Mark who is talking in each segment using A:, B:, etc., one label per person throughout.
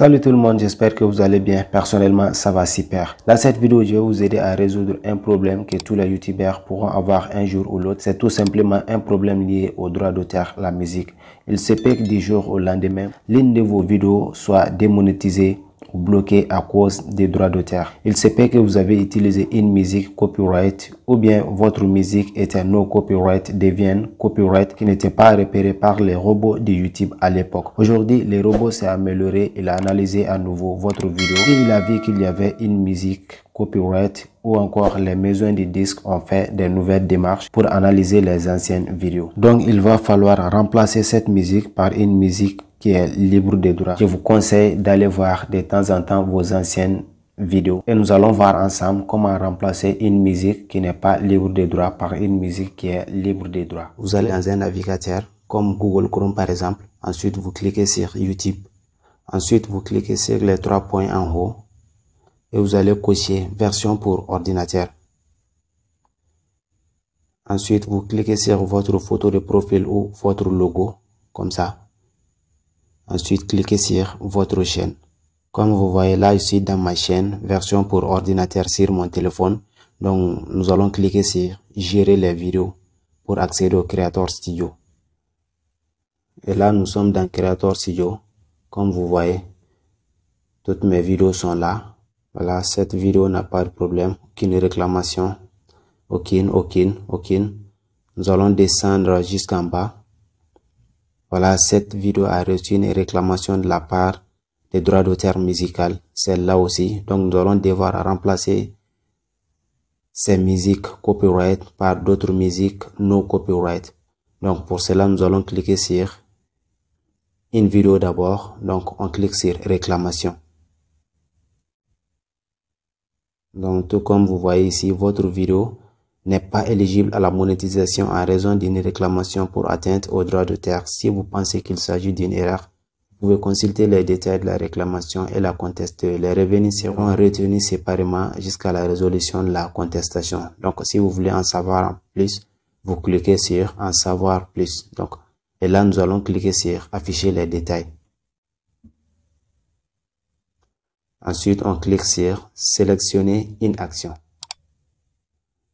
A: Salut tout le monde, j'espère que vous allez bien. Personnellement, ça va super. Dans cette vidéo, je vais vous aider à résoudre un problème que tous les youtubeurs pourront avoir un jour ou l'autre. C'est tout simplement un problème lié au droit d'auteur, la musique. Il se peut que du jour au lendemain, l'une de vos vidéos soit démonétisée bloqué à cause des droits d'auteur. Il se peut que vous avez utilisé une musique copyright ou bien votre musique était un no copyright devienne copyright qui n'était pas repéré par les robots de YouTube à l'époque. Aujourd'hui, les robots s'est amélioré, il a analysé à nouveau votre vidéo il a vu qu'il y avait une musique copyright ou encore les maisons de disques ont fait des nouvelles démarches pour analyser les anciennes vidéos. Donc il va falloir remplacer cette musique par une musique qui est libre de droits. Je vous conseille d'aller voir de temps en temps vos anciennes vidéos et nous allons voir ensemble comment remplacer une musique qui n'est pas libre de droits par une musique qui est libre de droits. Vous allez dans un navigateur comme Google Chrome par exemple. Ensuite, vous cliquez sur YouTube. Ensuite, vous cliquez sur les trois points en haut et vous allez cocher version pour ordinateur. Ensuite, vous cliquez sur votre photo de profil ou votre logo, comme ça. Ensuite, cliquez sur votre chaîne. Comme vous voyez là, ici dans ma chaîne, version pour ordinateur sur mon téléphone. Donc, nous allons cliquer sur gérer les vidéos pour accéder au Creator Studio. Et là, nous sommes dans Creator Studio. Comme vous voyez, toutes mes vidéos sont là. Voilà, cette vidéo n'a pas de problème, aucune réclamation, aucune, aucune, aucune. Nous allons descendre jusqu'en bas. Voilà, cette vidéo a reçu une réclamation de la part des droits d'auteur musical, celle-là aussi. Donc, nous allons devoir remplacer ces musiques copyright par d'autres musiques no copyright. Donc, pour cela, nous allons cliquer sur une vidéo d'abord. Donc, on clique sur réclamation. Donc, tout comme vous voyez ici, votre vidéo n'est pas éligible à la monétisation en raison d'une réclamation pour atteinte au droit de terre. Si vous pensez qu'il s'agit d'une erreur, vous pouvez consulter les détails de la réclamation et la contester. Les revenus seront retenus séparément jusqu'à la résolution de la contestation. Donc, si vous voulez en savoir plus, vous cliquez sur en savoir plus. Donc, et là, nous allons cliquer sur afficher les détails. Ensuite, on clique sur sélectionner une action.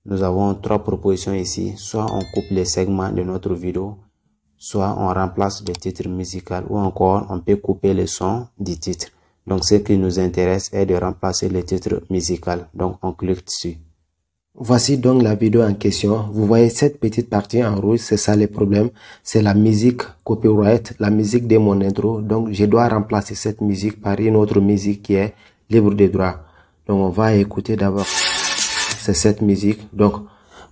A: Nous avons trois propositions ici. Soit on coupe les segments de notre vidéo, soit on remplace le titre musical ou encore on peut couper le son du titre. Donc ce qui nous intéresse est de remplacer le titre musical. Donc on clique dessus. Voici donc la vidéo en question. Vous voyez cette petite partie en rouge, c'est ça le problème. C'est la musique copyright, la musique de mon intro. Donc je dois remplacer cette musique par une autre musique qui est libre de droit. Donc on va écouter d'abord c'est cette musique. Donc,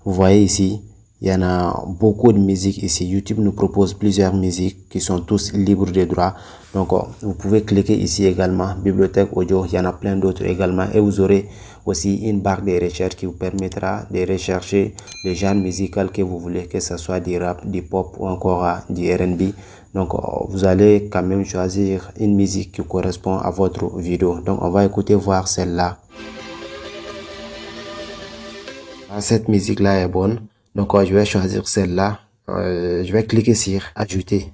A: vous voyez ici, il y en a beaucoup de musique ici. YouTube nous propose plusieurs musiques qui sont tous libres de droit. Donc, euh, vous pouvez cliquer ici également, bibliothèque audio, il y en a plein d'autres également. Et vous aurez aussi une barre de recherche qui vous permettra de rechercher les genres musicaux que vous voulez, que ce soit du rap, du pop ou encore euh, du rnb Donc, euh, vous allez quand même choisir une musique qui correspond à votre vidéo. Donc, on va écouter voir celle-là. Ah, cette musique là est bonne. Donc je vais choisir celle-là. Euh, je vais cliquer sur ajouter.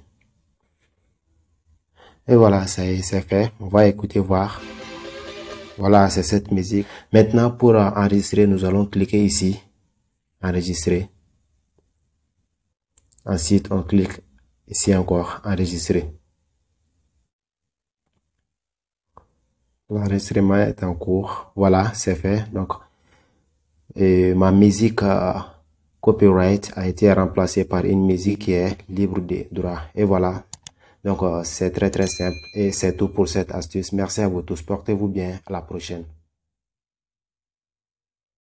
A: Et voilà, ça c'est fait. On va écouter voir. Voilà, c'est cette musique. Maintenant, pour enregistrer, nous allons cliquer ici. Enregistrer. Ensuite, on clique ici encore. Enregistrer. L'enregistrement est en cours. Voilà, c'est fait. Donc, et ma musique euh, copyright a été remplacée par une musique qui est libre de droit. Et voilà. Donc, euh, c'est très très simple. Et c'est tout pour cette astuce. Merci à vous tous. Portez-vous bien. À la prochaine.